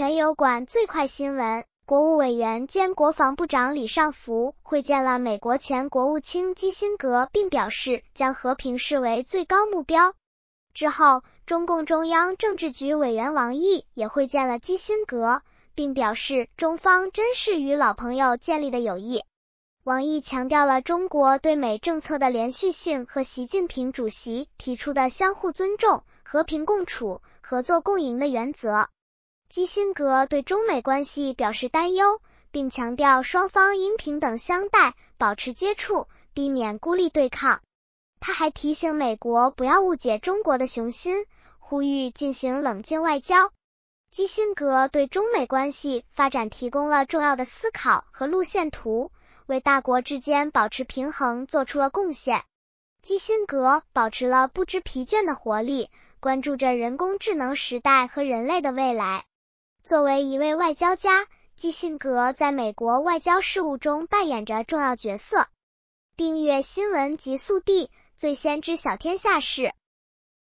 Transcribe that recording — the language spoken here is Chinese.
全油管最快新闻：国务委员兼国防部长李尚福会见了美国前国务卿基辛格，并表示将和平视为最高目标。之后，中共中央政治局委员王毅也会见了基辛格，并表示中方珍视与老朋友建立的友谊。王毅强调了中国对美政策的连续性和习近平主席提出的相互尊重、和平共处、合作共赢的原则。基辛格对中美关系表示担忧，并强调双方应平等相待，保持接触，避免孤立对抗。他还提醒美国不要误解中国的雄心，呼吁进行冷静外交。基辛格对中美关系发展提供了重要的思考和路线图，为大国之间保持平衡做出了贡献。基辛格保持了不知疲倦的活力，关注着人工智能时代和人类的未来。作为一位外交家，基辛格在美国外交事务中扮演着重要角色。订阅新闻极速递，最先知晓天下事。